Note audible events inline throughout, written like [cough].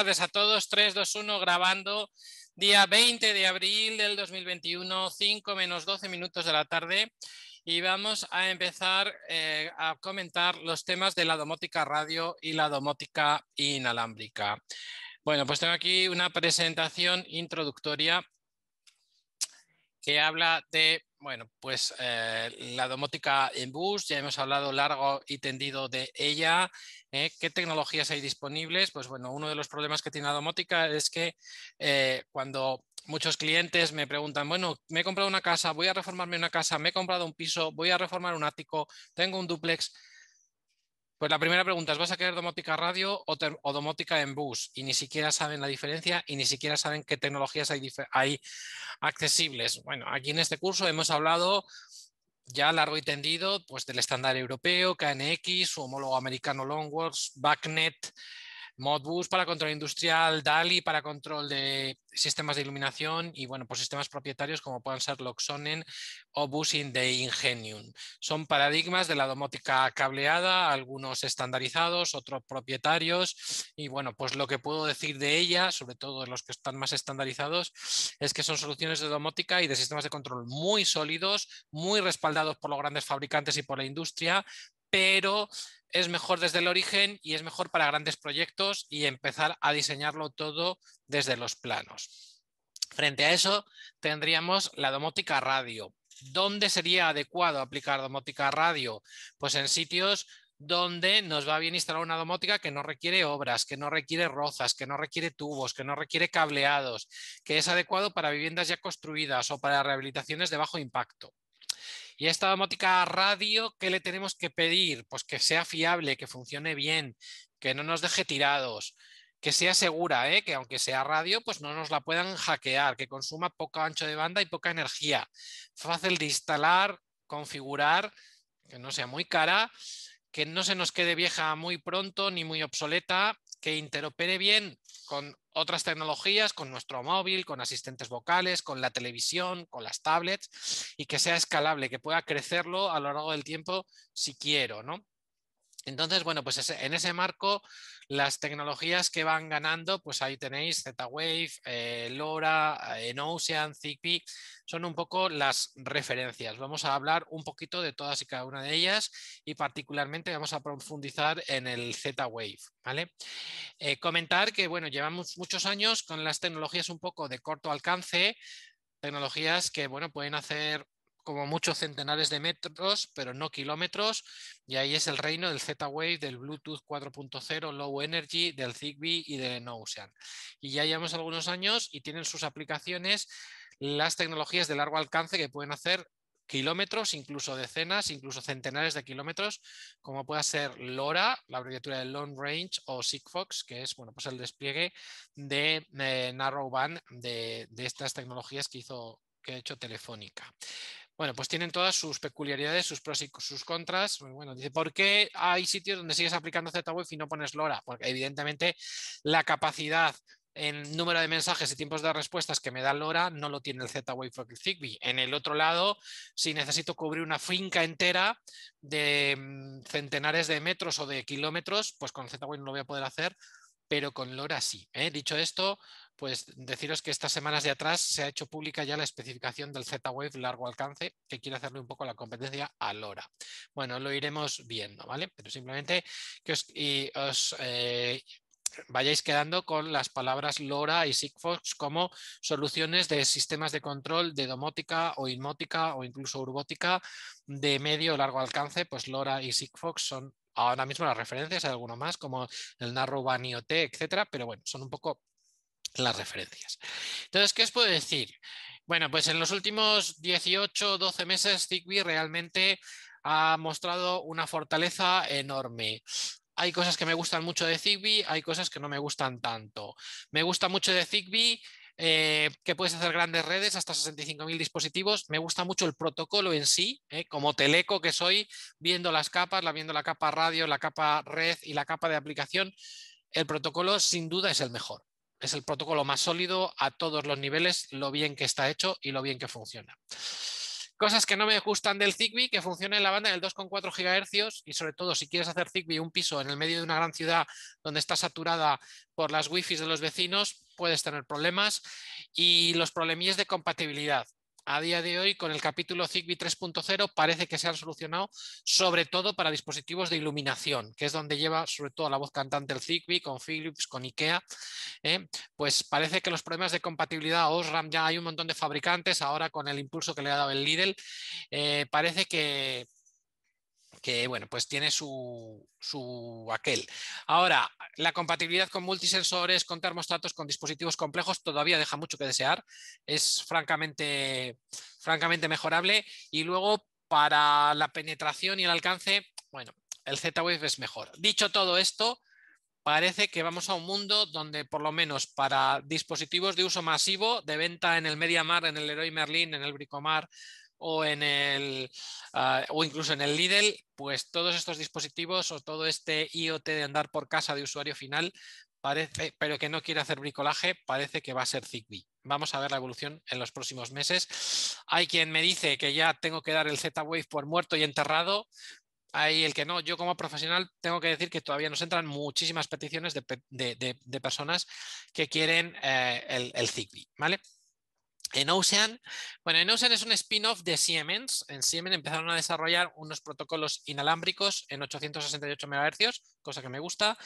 tardes a todos. 3, 2, 1, grabando. Día 20 de abril del 2021, 5 menos 12 minutos de la tarde. Y vamos a empezar eh, a comentar los temas de la domótica radio y la domótica inalámbrica. Bueno, pues tengo aquí una presentación introductoria que habla de bueno, pues eh, la domótica en bus, ya hemos hablado largo y tendido de ella. ¿eh? ¿Qué tecnologías hay disponibles? Pues bueno, uno de los problemas que tiene la domótica es que eh, cuando muchos clientes me preguntan, bueno, me he comprado una casa, voy a reformarme una casa, me he comprado un piso, voy a reformar un ático, tengo un duplex, pues la primera pregunta es, ¿vas a querer domótica radio o, domótica en bus? Y ni siquiera saben la diferencia y ni siquiera saben qué tecnologías hay, hay accesibles. Bueno, aquí en este curso hemos hablado ya largo y tendido pues, del estándar europeo, KNX, su homólogo americano Longworks, BACnet, Modbus para control industrial, DALI para control de sistemas de iluminación y bueno, pues sistemas propietarios como puedan ser Loxonen o Busing de Ingenium. Son paradigmas de la domótica cableada, algunos estandarizados, otros propietarios y bueno, pues lo que puedo decir de ella, sobre todo de los que están más estandarizados, es que son soluciones de domótica y de sistemas de control muy sólidos, muy respaldados por los grandes fabricantes y por la industria, pero es mejor desde el origen y es mejor para grandes proyectos y empezar a diseñarlo todo desde los planos. Frente a eso tendríamos la domótica radio. ¿Dónde sería adecuado aplicar domótica radio? Pues en sitios donde nos va bien instalar una domótica que no requiere obras, que no requiere rozas, que no requiere tubos, que no requiere cableados, que es adecuado para viviendas ya construidas o para rehabilitaciones de bajo impacto. Y esta domótica radio, ¿qué le tenemos que pedir? Pues que sea fiable, que funcione bien, que no nos deje tirados, que sea segura, ¿eh? que aunque sea radio, pues no nos la puedan hackear, que consuma poco ancho de banda y poca energía. Fácil de instalar, configurar, que no sea muy cara, que no se nos quede vieja muy pronto ni muy obsoleta, que interopere bien con otras tecnologías, con nuestro móvil, con asistentes vocales, con la televisión, con las tablets, y que sea escalable, que pueda crecerlo a lo largo del tiempo si quiero, ¿no? Entonces, bueno, pues en ese marco, las tecnologías que van ganando, pues ahí tenéis Z-Wave, eh, LoRa, Enocean, eh, ZigBee, son un poco las referencias. Vamos a hablar un poquito de todas y cada una de ellas y particularmente vamos a profundizar en el Z-Wave, eh, comentar que, bueno, llevamos muchos años con las tecnologías un poco de corto alcance, tecnologías que, bueno, pueden hacer como muchos centenares de metros, pero no kilómetros, y ahí es el reino del Z-Wave, del Bluetooth 4.0, Low Energy, del Zigbee y del Ocean. Y ya llevamos algunos años y tienen sus aplicaciones las tecnologías de largo alcance que pueden hacer kilómetros, incluso decenas, incluso centenares de kilómetros, como pueda ser LoRa, la abreviatura de Long Range, o Sigfox, que es bueno, pues el despliegue de, eh, narrowband de, de, estas tecnologías que hizo que ha hecho Telefónica. Bueno, pues tienen todas sus peculiaridades, sus pros y sus contras. Pues bueno, dice, ¿por qué hay sitios donde sigues aplicando Z-Wave y no pones LoRa? Porque evidentemente la capacidad en número de mensajes y tiempos de respuestas que me da LoRa no lo tiene el Z-Wave Zigbee. En el otro lado, si necesito cubrir una finca entera de mm, centenares de metros o de kilómetros, pues con Z-Wave no lo voy a poder hacer, pero con LoRa sí. ¿eh? Dicho esto, pues deciros que estas semanas de atrás se ha hecho pública ya la especificación del Z-Wave largo alcance, que quiere hacerle un poco la competencia a LoRa. Bueno, lo iremos viendo, ¿vale? Pero simplemente que os, eh, vayáis quedando con las palabras LoRa y Sigfox como soluciones de sistemas de control de domótica o inmótica o incluso urbótica de medio o largo alcance, pues LoRa y Sigfox son ahora mismo las referencias, hay alguno más como el Narrowband IoT, etcétera, pero bueno, son un poco las referencias. Entonces, ¿qué os puedo decir? Bueno, pues en los últimos 18, 12 meses, Zigbee realmente ha mostrado una fortaleza enorme. Hay cosas que me gustan mucho de Zigbee, hay cosas que no me gustan tanto. Me gusta mucho de Zigbee eh, que puedes hacer grandes redes, hasta 65.000 dispositivos. Me gusta mucho el protocolo en sí, eh, como teleco que soy, viendo las capas, viendo la capa radio, la capa red y la capa de aplicación. El protocolo sin duda es el mejor es el protocolo más sólido a todos los niveles, lo bien que está hecho y lo bien que funciona. Cosas que no me gustan del Zigbee, que funciona en la banda del 2,4 GHz y sobre todo si quieres hacer Zigbee un piso en el medio de una gran ciudad donde está saturada por las wifi de los vecinos, puedes tener problemas y los problemillas de compatibilidad a día de hoy con el capítulo Zigbee 3.0 parece que se han solucionado, sobre todo para dispositivos de iluminación, que es donde lleva sobre todo la voz cantante el Zigbee, con Philips, con IKEA. ¿eh? Pues parece que los problemas de compatibilidad OSRAM ya hay un montón de fabricantes, ahora con el impulso que le ha dado el Lidl, eh, parece que que bueno, pues tiene su, aquel. Ahora, la compatibilidad con multisensores, con termostatos, con dispositivos complejos todavía deja mucho que desear. Es francamente, francamente mejorable. Y luego, para la penetración y el alcance, bueno, el Z-Wave es mejor. Dicho todo esto, parece que vamos a un mundo donde por lo menos para dispositivos de uso masivo, de venta en el Mediamar, en el Heroi Merlin, en el Bricomar, o en el ah, o incluso en el Lidl, pues todos estos dispositivos o todo este IoT de andar por casa de usuario final parece, pero que no quiere hacer bricolaje, parece que va a ser Zigbee. Vamos a ver la evolución en los próximos meses. Hay quien me dice que ya tengo que dar el Z-Wave por muerto y enterrado. Hay el que no. Yo como profesional tengo que decir que todavía nos entran muchísimas peticiones de, personas que quieren eh, el, el Zigbee, ¿vale? En Ocean, bueno, en Ocean es un spin-off de Siemens. En Siemens empezaron a desarrollar unos protocolos inalámbricos en 868 MHz, cosa que me gusta.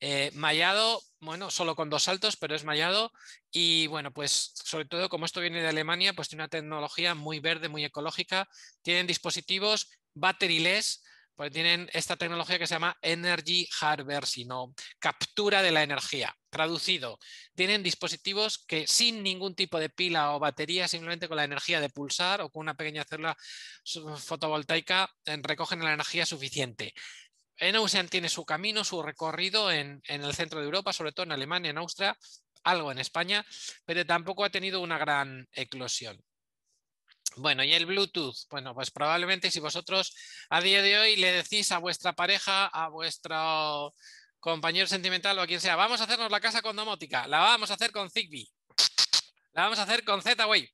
Eh, mallado, bueno, solo con dos saltos, pero es mallado. Y bueno, pues sobre todo como esto viene de Alemania, pues tiene una tecnología muy verde, muy ecológica. Tienen dispositivos batteryless, pues tienen esta tecnología que se llama Energy Hardware, sino captura de la energía. Traducido, tienen dispositivos que sin ningún tipo de pila o batería, simplemente con la energía de pulsar o con una pequeña célula fotovoltaica, eh, recogen la energía suficiente. En Ocean tiene su camino, su recorrido en, en, el centro de Europa, sobre todo en Alemania, en Austria, algo en España, pero tampoco ha tenido una gran eclosión. Bueno, y el Bluetooth. Bueno, pues probablemente si vosotros a día de hoy le decís a vuestra pareja, a vuestro compañero sentimental o quien sea, vamos a hacernos la casa con domótica, la vamos a hacer con Zigbee, la vamos a hacer con Z-Wave,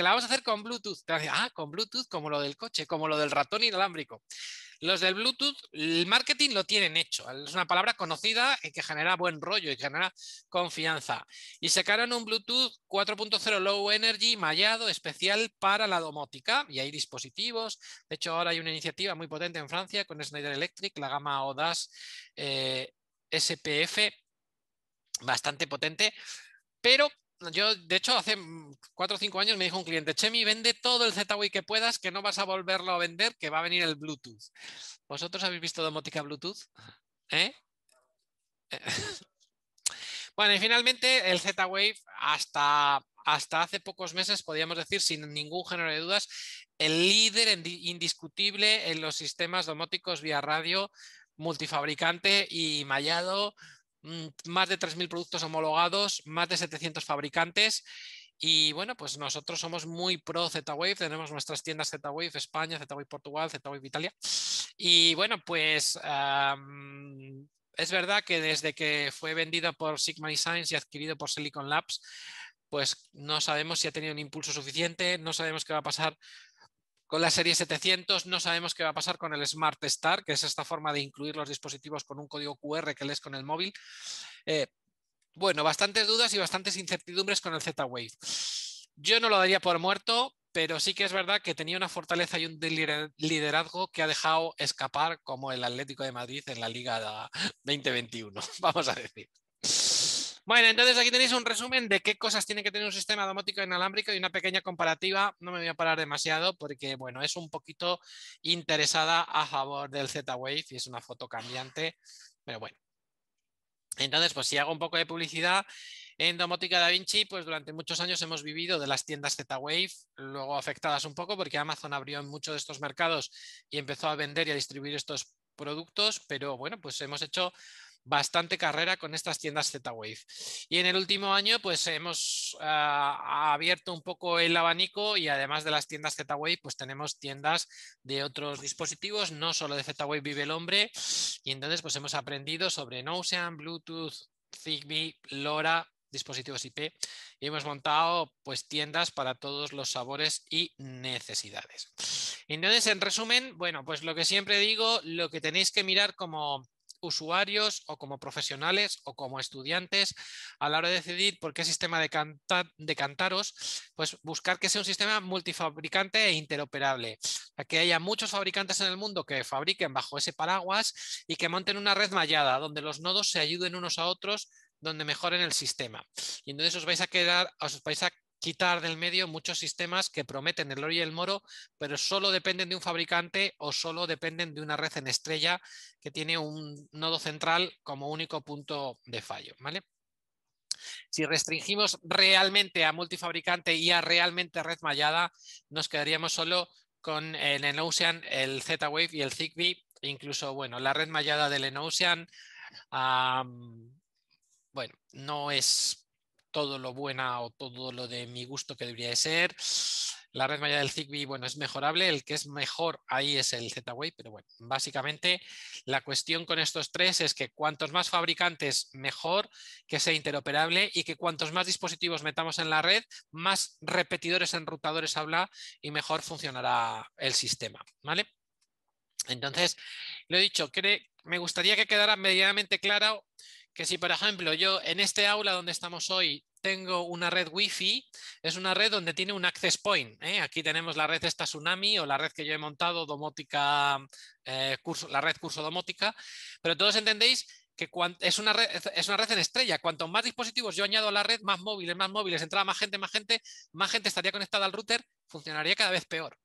la vamos a hacer con Bluetooth. ah, con Bluetooth, como lo del coche, como lo del ratón inalámbrico. Los del Bluetooth, el marketing lo tienen hecho. Es una palabra conocida y que genera buen rollo y genera confianza. Y sacaron un Bluetooth 4.0 Low Energy mallado especial para la domótica. Y hay dispositivos. De hecho, ahora hay una iniciativa muy potente en Francia con Snyder Electric, la gama ODAS eh, SPF, bastante potente. Pero yo, de hecho, hace cuatro o cinco años me dijo un cliente, Chemi, vende todo el Z-Wave que puedas, que no vas a volverlo a vender, que va a venir el Bluetooth. ¿Vosotros habéis visto domótica Bluetooth? ¿Eh? [laughs] bueno, y finalmente el Z-Wave hasta, hasta hace pocos meses, podríamos decir sin ningún género de dudas, el líder indiscutible en los sistemas domóticos vía radio multifabricante y mallado Mm, más de 3.000 productos homologados, más de 700 fabricantes. Y bueno, pues nosotros somos muy pro Z-Wave, tenemos nuestras tiendas Z-Wave España, Z-Wave Portugal, Z-Wave Italia. Y bueno, pues es verdad que desde que fue vendida por Sigma Designs y adquirido por Silicon Labs, pues no sabemos si ha tenido un impulso suficiente, no sabemos qué va a pasar con la serie 700 no sabemos qué va a pasar con el Smart Star, que es esta forma de incluir los dispositivos con un código QR que lees con el móvil. Eh, bueno, bastantes dudas y bastantes incertidumbres con el Z-Wave. Yo no lo daría por muerto, pero sí que es verdad que tenía una fortaleza y un liderazgo que ha dejado escapar como el Atlético de Madrid en la Liga 2021, [laughs] vamos a decir. Bueno, entonces aquí tenéis un resumen de qué cosas tiene que tener un sistema domótico inalámbrico y una pequeña comparativa. No me voy a parar demasiado porque, bueno, es un poquito interesada a favor del Z-Wave y es una foto cambiante, pero bueno. Entonces, pues si hago un poco de publicidad, en Domótica Da Vinci, pues durante muchos años hemos vivido de las tiendas Z-Wave, luego afectadas un poco porque Amazon abrió en muchos de estos mercados y empezó a vender y a distribuir estos productos, pero bueno, pues hemos hecho bastante carrera con estas tiendas Z-Wave. Y en el último año, pues hemos ah, abierto un poco el abanico y además de las tiendas Z-Wave, pues tenemos tiendas de otros dispositivos, no solo de Z-Wave vive el hombre. Y entonces, pues hemos aprendido sobre Nocean, Bluetooth, Zigbee, LoRa, dispositivos IP y hemos montado pues tiendas para todos los sabores y necesidades. Entonces, en resumen, bueno, pues lo que siempre digo, lo que tenéis que mirar como usuarios o como profesionales o como estudiantes a la hora de decidir por qué sistema de, cantaros, pues buscar que sea un sistema multifabricante e interoperable, que haya muchos fabricantes en el mundo que fabriquen bajo ese paraguas y que monten una red mallada donde los nodos se ayuden unos a otros donde mejoren el sistema. Y entonces os vais a quedar, os vais a quitar del medio muchos sistemas que prometen el oro y el moro, pero solo dependen de un fabricante o solo dependen de una red en estrella que tiene un nodo central como único punto de fallo. ¿vale? Si restringimos realmente a multifabricante y a realmente red mallada, nos quedaríamos solo con el Enocean, el Z-Wave y el Zigbee, incluso bueno, la red mallada del Enocean, bueno, no es todo lo buena o todo lo de mi gusto que debería de ser. La red mayor del Zigbee, bueno, es mejorable. El que es mejor ahí es el Z-Wave, pero bueno, básicamente la cuestión con estos tres es que cuantos más fabricantes, mejor que sea interoperable y que cuantos más dispositivos metamos en la red, más repetidores enrutadores habla y mejor funcionará el sistema, ¿vale? Entonces, lo he dicho, me gustaría que quedara medianamente claro que si, por ejemplo, yo en este aula donde estamos hoy tengo una red Wi-Fi, es una red donde tiene un access point. ¿eh? Aquí tenemos la red esta Tsunami o la red que yo he montado, domótica, eh, curso, la red curso domótica, pero todos entendéis que es una, red, es una red en estrella. Cuanto más dispositivos yo añado a la red, más móviles, más móviles, entraba más gente, más gente, más gente estaría conectada al router, funcionaría cada vez peor.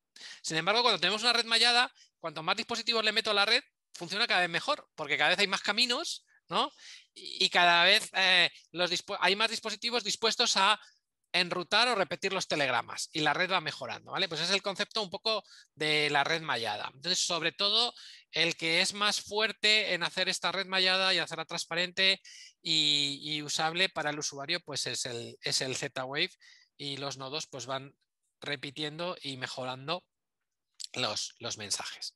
Sin embargo, cuando tenemos una red mallada, cuanto más dispositivos le meto a la red, funciona cada vez mejor, porque cada vez hay más caminos y cada vez eh, hay más dispositivos dispuestos a enrutar o repetir los telegramas y la red va mejorando, Pues es el concepto un poco de la red mallada. Entonces, sobre todo, el que es más fuerte en hacer esta red mallada y hacerla transparente y, usable para el usuario, pues es el, es Z-Wave y los nodos pues van repitiendo y mejorando los mensajes.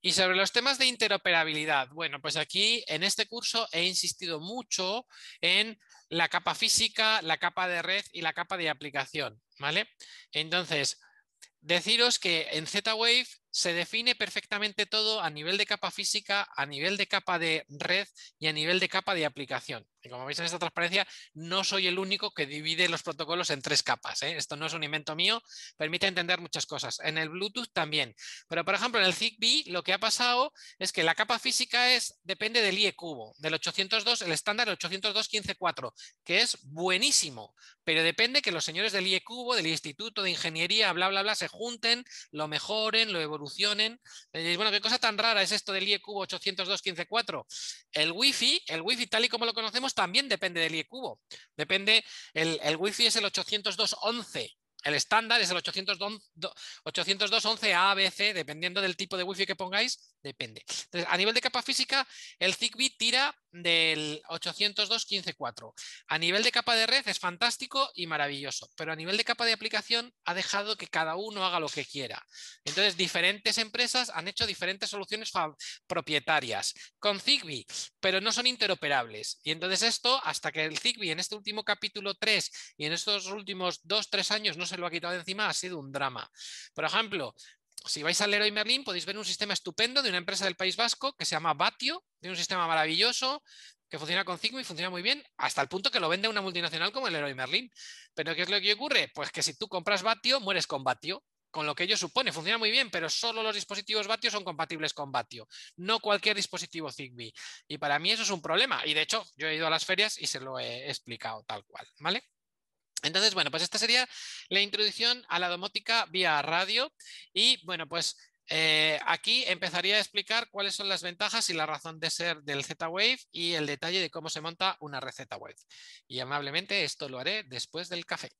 Y sobre los temas de interoperabilidad, bueno, pues aquí en este curso he insistido mucho en la capa física, la capa de red y la capa de aplicación, Entonces, deciros que en Z-Wave se define perfectamente todo a nivel de capa física, a nivel de capa de red y a nivel de capa de aplicación. Y como veis en esta transparencia, no soy el único que divide los protocolos en tres capas. ¿eh? Esto no es un invento mío, permite entender muchas cosas. En el Bluetooth también. Pero, por ejemplo, en el ZigBee lo que ha pasado es que la capa física es, depende del IE cubo, del 802, el estándar 802.15.4, que es buenísimo, pero depende que los señores del IE cubo, del Instituto de Ingeniería, bla, bla, bla, se junten, lo mejoren, lo evolucionen. bueno, ¿qué cosa tan rara es esto del IE cubo 802.15.4? El wi el Wi-Fi tal y como lo conocemos, también depende del IE cubo. Depende, el, el wifi es el 802.11 el estándar es el 802.11 c, dependiendo del tipo de wifi que pongáis, depende. Entonces, a nivel de capa física, el Zigbee tira del 802.15.4. A nivel de capa de red es fantástico y maravilloso, pero a nivel de capa de aplicación ha dejado que cada uno haga lo que quiera. Entonces, diferentes empresas han hecho diferentes soluciones propietarias con Zigbee, pero no son interoperables. Y entonces esto, hasta que el Zigbee en este último capítulo 3 y en estos últimos 2-3 años no se lo ha quitado de encima, ha sido un drama. Por ejemplo, si vais al Leroy Merlin podéis ver un sistema estupendo de una empresa del País Vasco que se llama Batio, tiene un sistema maravilloso que funciona con Zigbee y funciona muy bien, hasta el punto que lo vende una multinacional como el Leroy Merlin. Pero ¿qué es lo que ocurre? Pues que si tú compras Batio, mueres con Batio, con lo que ello supone. Funciona muy bien, pero solo los dispositivos Vatio son compatibles con Vatio, no cualquier dispositivo Zigbee. Y para mí eso es un problema. Y de hecho, yo he ido a las ferias y se lo he explicado tal cual, ¿vale? Entonces, bueno, pues esta sería la introducción a la domótica vía radio y, bueno, pues eh, aquí empezaría a explicar cuáles son las ventajas y la razón de ser del Z-Wave y el detalle de cómo se monta una receta Z-Wave. Y amablemente esto lo haré después del café.